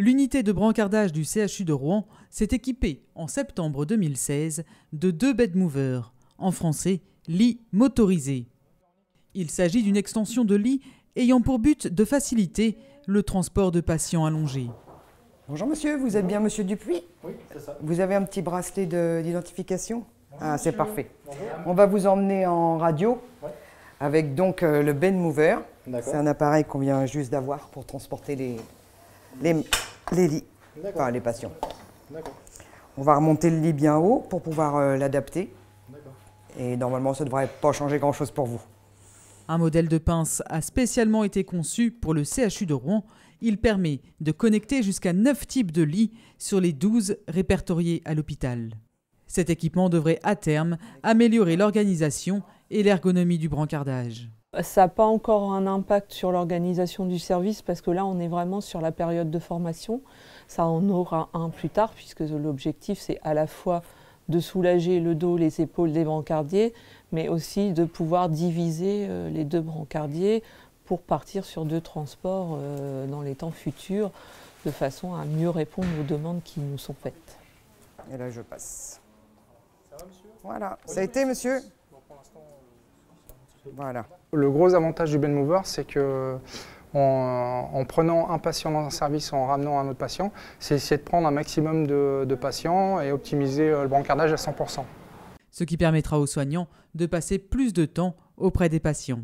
L'unité de brancardage du CHU de Rouen s'est équipée en septembre 2016 de deux bed en français lits motorisés. Il s'agit d'une extension de lit ayant pour but de faciliter le transport de patients allongés. Bonjour monsieur, vous êtes bien monsieur Dupuis Oui, c'est ça. Vous avez un petit bracelet d'identification Ah, c'est parfait. On va vous emmener en radio avec donc euh, le bed mover. C'est un appareil qu'on vient juste d'avoir pour transporter les, les lits, enfin les patients. On va remonter le lit bien haut pour pouvoir euh, l'adapter. Et normalement, ça ne devrait pas changer grand-chose pour vous. Un modèle de pince a spécialement été conçu pour le CHU de Rouen. Il permet de connecter jusqu'à 9 types de lits sur les 12 répertoriés à l'hôpital. Cet équipement devrait à terme améliorer l'organisation et l'ergonomie du brancardage. Ça n'a pas encore un impact sur l'organisation du service parce que là, on est vraiment sur la période de formation. Ça en aura un plus tard puisque l'objectif, c'est à la fois de soulager le dos, les épaules des brancardiers, mais aussi de pouvoir diviser euh, les deux brancardiers pour partir sur deux transports euh, dans les temps futurs de façon à mieux répondre aux demandes qui nous sont faites. Et là, je passe. Ça va, monsieur Voilà. Ça a été, monsieur le gros avantage du Benmover, c'est que en, prenant un patient dans un service, en ramenant un autre patient, c'est essayer de prendre un maximum de, de patients et optimiser euh, le brancardage à 100%. Ce qui permettra aux soignants de passer plus de temps auprès des patients.